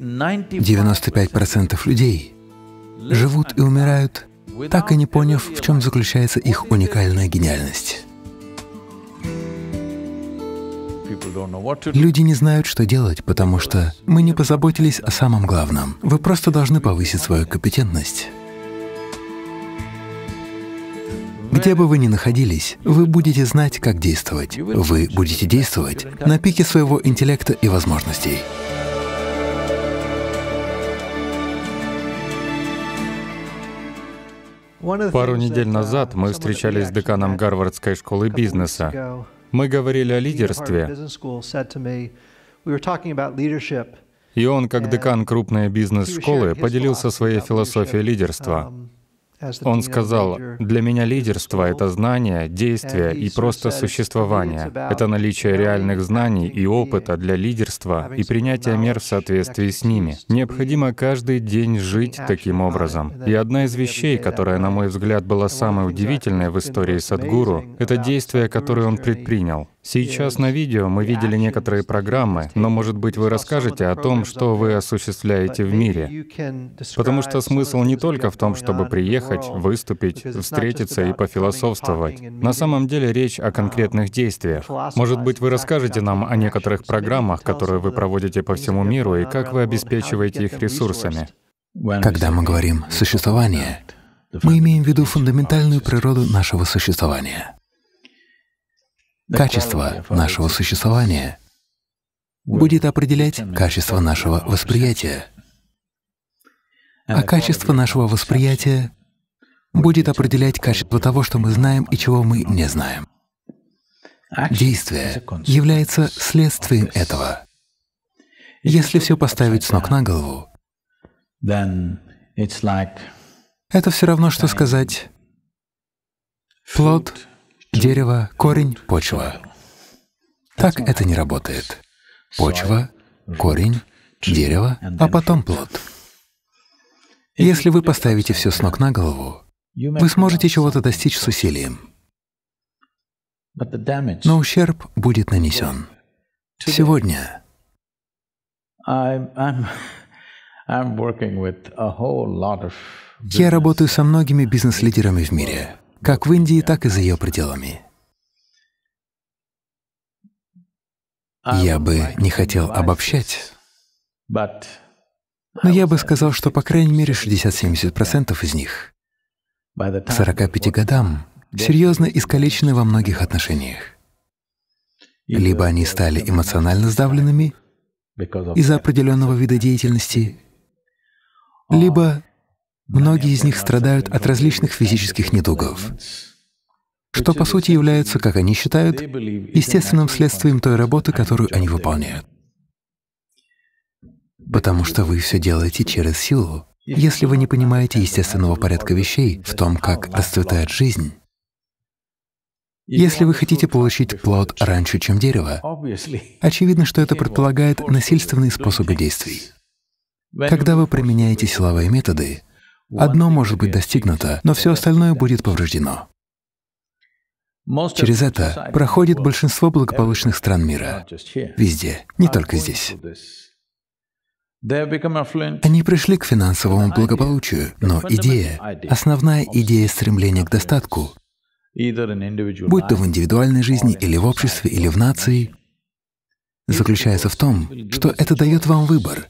95% людей живут и умирают, так и не поняв, в чем заключается их уникальная гениальность. Люди не знают, что делать, потому что мы не позаботились о самом главном. Вы просто должны повысить свою компетентность. Где бы вы ни находились, вы будете знать, как действовать. Вы будете действовать на пике своего интеллекта и возможностей. Пару недель uh, назад мы встречались с деканом Гарвардской школы бизнеса. Мы говорили о лидерстве. И он, как декан крупной бизнес-школы, поделился своей философией лидерства. Um, он сказал, «Для меня лидерство — это знание, действие и просто существование. Это наличие реальных знаний и опыта для лидерства и принятия мер в соответствии с ними. Необходимо каждый день жить таким образом». И одна из вещей, которая, на мой взгляд, была самой удивительной в истории Садгуру, это действие, которое он предпринял. Сейчас на видео мы видели некоторые программы, но, может быть, вы расскажете о том, что вы осуществляете в мире. Потому что смысл не только в том, чтобы приехать, приехать, выступить, встретиться и пофилософствовать. На самом деле речь о uh, конкретных действиях. Может быть, вы расскажете нам о некоторых программах, которые вы проводите по всему миру, и как вы обеспечиваете их ресурсами? Когда мы говорим «существование», мы имеем в виду фундаментальную природу нашего существования, качество нашего существования будет определять качество нашего восприятия. А качество нашего восприятия будет определять качество того, что мы знаем и чего мы не знаем. Действие является следствием этого. Если все поставить с ног на голову, это все равно, что сказать «плод, дерево, корень, почва». Так это не работает. Почва, корень, дерево, а потом плод. Если вы поставите все с ног на голову, вы сможете чего-то достичь с усилием, но ущерб будет нанесен. Сегодня я работаю со многими бизнес-лидерами в мире, как в Индии, так и за ее пределами. Я бы не хотел обобщать, но я бы сказал, что по крайней мере 60-70% из них к 45 годам серьезно искалечены во многих отношениях. Либо они стали эмоционально сдавленными из-за определенного вида деятельности, либо многие из них страдают от различных физических недугов, что по сути является, как они считают, естественным следствием той работы, которую они выполняют. Потому что вы все делаете через силу, если вы не понимаете естественного порядка вещей в том, как расцветает жизнь, если вы хотите получить плод раньше, чем дерево, очевидно, что это предполагает насильственные способы действий. Когда вы применяете силовые методы, одно может быть достигнуто, но все остальное будет повреждено. Через это проходит большинство благополучных стран мира. Везде, не только здесь. Они пришли к финансовому благополучию, но идея, основная идея стремления к достатку, будь то в индивидуальной жизни или в обществе, или в нации, заключается в том, что это дает вам выбор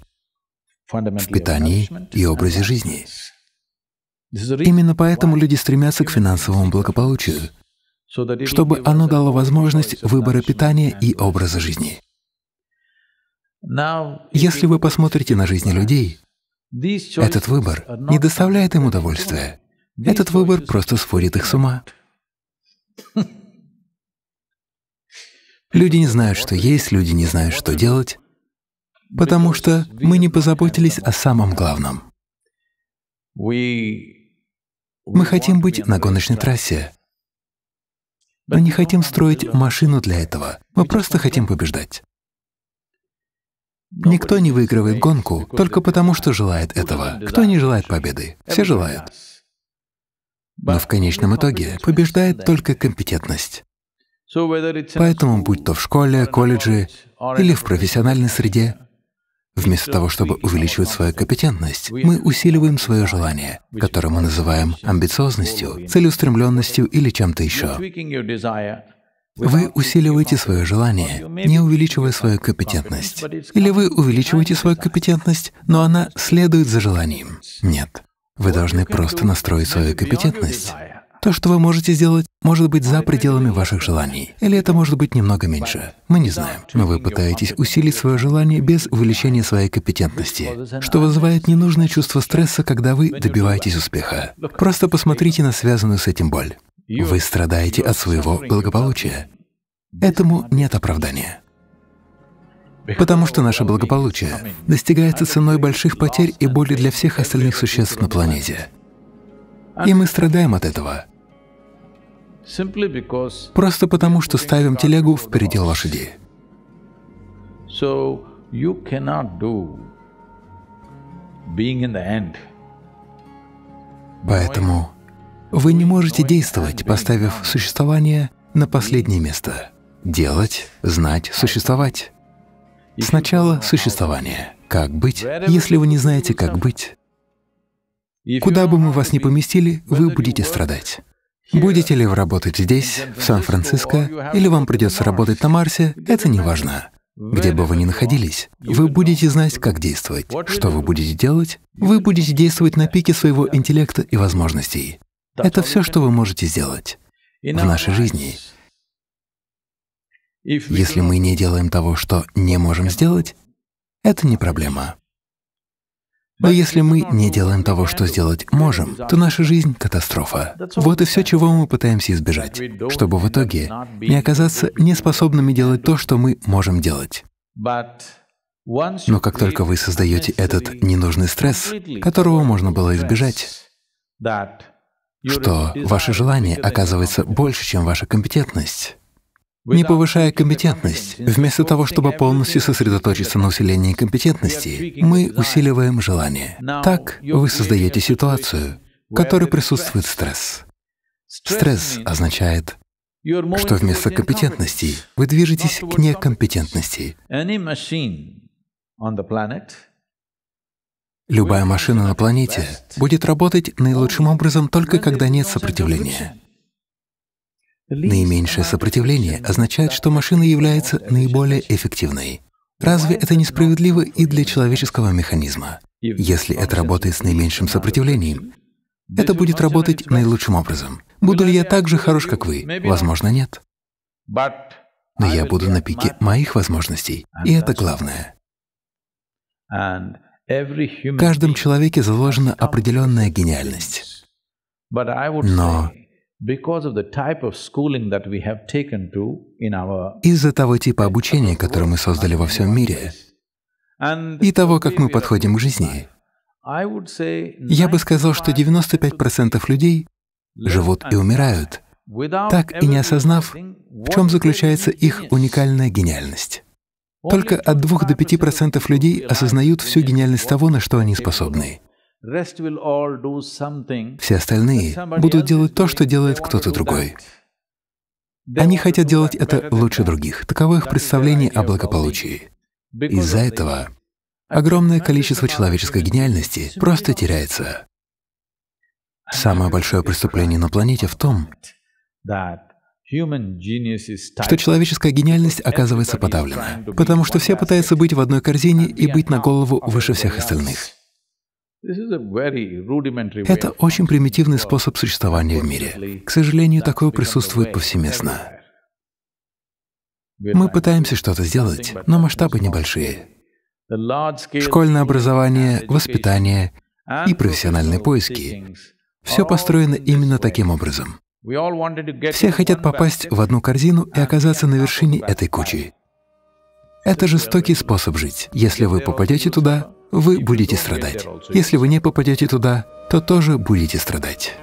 в питании и образе жизни. Именно поэтому люди стремятся к финансовому благополучию, чтобы оно дало возможность выбора питания и образа жизни. Если вы посмотрите на жизни людей, этот выбор не доставляет им удовольствия. Этот выбор просто сводит их с ума. Люди не знают, что есть, люди не знают, что делать, потому что мы не позаботились о самом главном. Мы хотим быть на гоночной трассе, но не хотим строить машину для этого, мы просто хотим побеждать. Никто не выигрывает гонку только потому, что желает этого. Кто не желает победы? Все желают. Но в конечном итоге побеждает только компетентность. Поэтому, будь то в школе, колледже или в профессиональной среде, вместо того, чтобы увеличивать свою компетентность, мы усиливаем свое желание, которое мы называем амбициозностью, целеустремленностью или чем-то еще. Вы усиливаете свое желание, не увеличивая свою компетентность. Или вы увеличиваете свою компетентность, но она следует за желанием. Нет. Вы должны просто настроить свою компетентность. То, что вы можете сделать, может быть за пределами ваших желаний, или это может быть немного меньше. Мы не знаем. Но вы пытаетесь усилить свое желание без увеличения своей компетентности, что вызывает ненужное чувство стресса, когда вы добиваетесь успеха. Просто посмотрите на связанную с этим боль. Вы страдаете от своего благополучия. Этому нет оправдания. Потому что наше благополучие достигается ценой больших потерь и боли для всех остальных существ на планете. И мы страдаем от этого. Просто потому, что ставим телегу впереди лошади. Поэтому вы не можете действовать, поставив существование на последнее место. Делать, знать, существовать. Сначала существование. Как быть, если вы не знаете, как быть? Куда бы мы вас ни поместили, вы будете страдать. Будете ли вы работать здесь, в Сан-Франциско, или вам придется работать на Марсе, это не важно. Где бы вы ни находились, вы будете знать, как действовать. Что вы будете делать? Вы будете действовать на пике своего интеллекта и возможностей. Это все, что вы можете сделать в нашей жизни. Если мы не делаем того, что не можем сделать, это не проблема. Но если мы не делаем того, что сделать можем, то наша жизнь — катастрофа. Вот и все, чего мы пытаемся избежать, чтобы в итоге не оказаться неспособными делать то, что мы можем делать. Но как только вы создаете этот ненужный стресс, которого можно было избежать, что ваше желание оказывается больше, чем ваша компетентность. Не повышая компетентность, вместо того, чтобы полностью сосредоточиться на усилении компетентности, мы усиливаем желание. Так вы создаете ситуацию, в которой присутствует стресс. Стресс означает, что вместо компетентностей вы движетесь к некомпетентности. Любая машина на планете будет работать наилучшим образом только когда нет сопротивления. Наименьшее сопротивление означает, что машина является наиболее эффективной. Разве это несправедливо и для человеческого механизма? Если это работает с наименьшим сопротивлением, это будет работать наилучшим образом. Буду ли я так же хорош, как вы? Возможно, нет. Но я буду на пике моих возможностей, и это главное. В каждом человеке заложена определенная гениальность. Но из-за того типа обучения, который мы создали во всем мире, и того, как мы подходим к жизни, я бы сказал, что 95% людей живут и умирают, так и не осознав, в чем заключается их уникальная гениальность. Только от 2 до 5% людей осознают всю гениальность того, на что они способны. Все остальные будут делать то, что делает кто-то другой. Они хотят делать это лучше других. Таково их представление о благополучии. Из-за этого огромное количество человеческой гениальности просто теряется. Самое большое преступление на планете в том, что человеческая гениальность оказывается подавлена, потому что все пытаются быть в одной корзине и быть на голову выше всех остальных. Это очень примитивный способ существования в мире. К сожалению, такое присутствует повсеместно. Мы пытаемся что-то сделать, но масштабы небольшие. Школьное образование, воспитание и профессиональные поиски — все построено именно таким образом. Все хотят попасть в одну корзину и оказаться на вершине этой кучи. Это жестокий способ жить. Если вы попадете туда, вы будете страдать. Если вы не попадете туда, то тоже будете страдать.